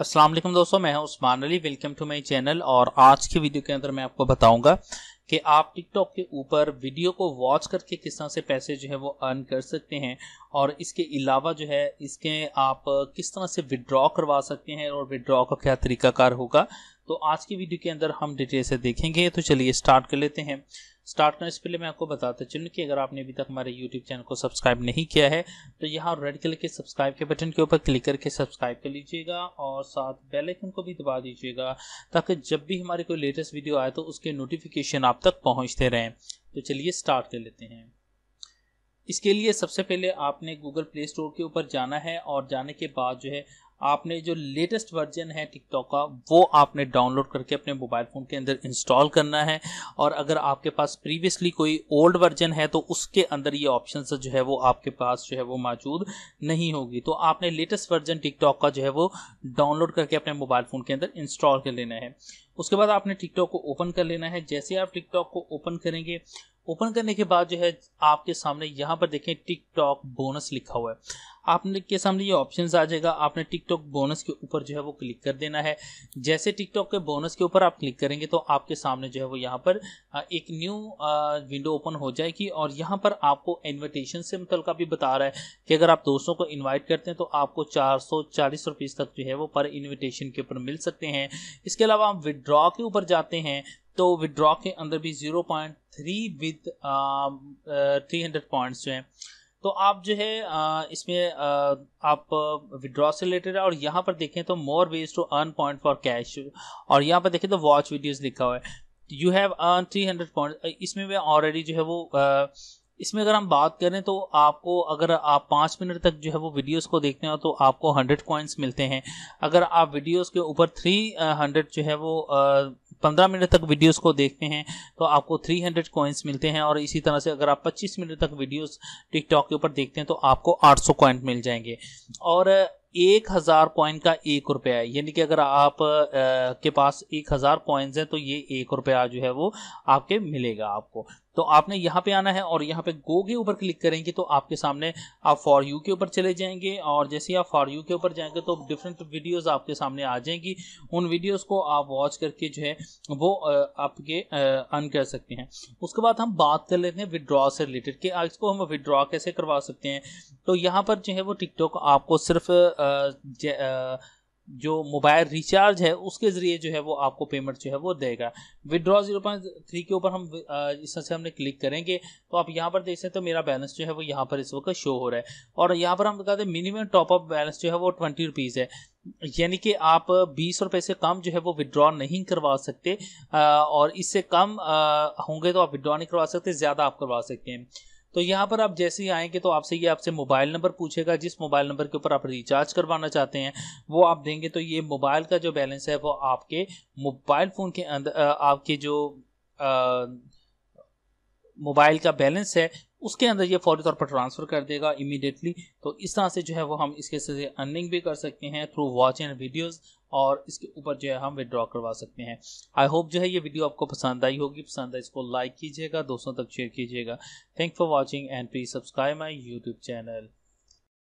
असलम दोस्तों मैं हूं Usman Ali welcome to my channel और आज की वीडियो के अंदर मैं आपको बताऊंगा कि आप टिकटॉक के ऊपर वीडियो को वॉच करके किस तरह से पैसे जो है वो अर्न कर सकते हैं और इसके अलावा जो है इसके आप किस तरह से विड्रॉ करवा सकते हैं और विड्रॉ का क्या तरीकाकार होगा तो आज की वीडियो के अंदर हम डिटेल से देखेंगे तो चलिए स्टार्ट कर लेते हैं स्टार्ट करने से पहले मैं आपको बताता चलूँ कि अगर आपने अभी तक हमारे यूट्यूब चैनल को सब्सक्राइब नहीं किया है तो यहाँ रेड कलर के सब्सक्राइब के बटन के ऊपर क्लिक करके सब्सक्राइब कर लीजिएगा और साथ बेलाइकन को भी दबा दीजिएगा ताकि जब भी हमारी कोई लेटेस्ट वीडियो आए तो उसके नोटिफिकेशन आप तक पहुँचते रहें तो चलिए स्टार्ट कर लेते हैं इसके लिए सबसे पहले आपने गूगल प्ले स्टोर के ऊपर जाना है और जाने के बाद जो है आपने जो लेटेस्ट वर्जन है टिकटॉक का वो आपने डाउनलोड करके अपने मोबाइल फ़ोन के अंदर इंस्टॉल करना है और अगर आपके पास प्रीवियसली कोई ओल्ड वर्जन है तो उसके अंदर ये ऑप्शन जो है वो आपके पास जो है वो मौजूद नहीं होगी तो आपने लेटेस्ट वर्जन टिकटॉक का जो है वो डाउनलोड करके अपने मोबाइल फ़ोन के अंदर इंस्टॉल कर लेना है उसके बाद आपने टिकटॉक को ओपन कर लेना है जैसे आप टिकटॉक को ओपन करेंगे ओपन करने के बाद जो है आपके सामने यहाँ पर देखें टिकटॉक बोनस लिखा हुआ है आपने के सामने ये ऑप्शंस आ जाएगा आपने टिकटॉक बोनस के ऊपर जो है वो क्लिक कर देना है जैसे टिकटॉक के बोनस के ऊपर आप क्लिक करेंगे तो आपके सामने जो है वो यहाँ पर एक न्यू विंडो ओपन हो जाएगी और यहाँ पर आपको इन्विटेशन से मुतलका भी बता रहा है कि अगर आप दोस्तों को इन्वाइट करते हैं तो आपको चार सौ चालीस रुपीज़ तक जो है वो पर इन्विटेशन के ऊपर मिल सकते हैं इसके अलावा आप विदड्रॉ के ऊपर जाते हैं तो विड्रॉ के अंदर भी zero point three with three hundred points जो हैं तो आप जो है uh, इसमें uh, आप विड्रॉ uh, से रिलेटेड है और यहाँ पर देखें तो more ways to earn point for cash और यहाँ पर देखें तो वॉच वीडियोस लिखा हुआ है you have earn three hundred point इसमें मैं ऑलरेडी जो है वो इसमें अगर हम बात करें तो आपको अगर आप पाँच मिनट तक जो है वो वीडियोस को देखते हो तो आपको हंड्रेड कॉइन्स मिलते हैं अगर आप वीडियोस के ऊपर थ्री हंड्रेड जो है वो पंद्रह मिनट तक वीडियोस को देखते हैं तो आपको थ्री हंड्रेड कॉइन्स मिलते हैं और इसी तरह से अगर आप पच्चीस मिनट तक वीडियोस टिकटॉक के ऊपर देखते हैं तो आपको आठ सौ कॉइन मिल जाएंगे और एक हज़ार कॉइन का एक रुपया है यानी कि अगर आप आ, के पास एक हज़ार कॉइन्स हैं तो ये एक रुपया जो है वो आपके मिलेगा आपको तो आपने यहाँ पे आना है और यहाँ पे गो के ऊपर क्लिक करेंगे तो आपके सामने आप फॉर यू के ऊपर चले जाएंगे और जैसे आप फॉर यू के ऊपर जाएंगे तो डिफरेंट वीडियोस आपके सामने आ जाएंगी उन वीडियोस को आप वॉच करके जो है वो आपके अन कर सकते हैं उसके बाद हम बात कर लेते हैं विदड्रॉ से रिलेटेड कि इसको हम विदड्रॉ कैसे करवा सकते हैं तो यहाँ पर जो है वो टिकटॉक आपको सिर्फ जो मोबाइल रिचार्ज है उसके ज़रिए जो है वो आपको पेमेंट जो है वो देगा विदड्रॉ जीरो पॉइंट थ्री के ऊपर हम इस तरह से हमने क्लिक करेंगे तो आप यहाँ पर देख सकते तो मेरा बैलेंस जो है वो यहाँ पर इस वक्त शो हो रहा है और यहाँ पर हम बताते हैं मिनिमम टॉपअप बैलेंस जो है वो ट्वेंटी रुपीज़ है यानी कि आप बीस रुपए से कम जो है वो विदड्रॉ नहीं करवा सकते और इससे कम होंगे तो आप विदड्रॉ नहीं करवा सकते ज़्यादा आप करवा सकते हैं तो यहाँ पर आप जैसे ही आएंगे तो आपसे ये आपसे मोबाइल नंबर पूछेगा जिस मोबाइल नंबर के ऊपर आप रिचार्ज करवाना चाहते हैं वो आप देंगे तो ये मोबाइल का जो बैलेंस है वो आपके मोबाइल फ़ोन के अंदर आपके जो मोबाइल का बैलेंस है उसके अंदर ये फौरी तौर पर ट्रांसफ़र कर देगा इमीडिएटली तो इस तरह से जो है वो हम इसके से अर्निंग भी कर सकते हैं थ्रू वॉच एंड वीडियोस और इसके ऊपर जो है हम विड्रॉ करवा सकते हैं आई होप जो है ये वीडियो आपको पसंद आई होगी पसंद आई इसको लाइक कीजिएगा दोस्तों तक शेयर कीजिएगा thank for watching and please subscribe my YouTube channel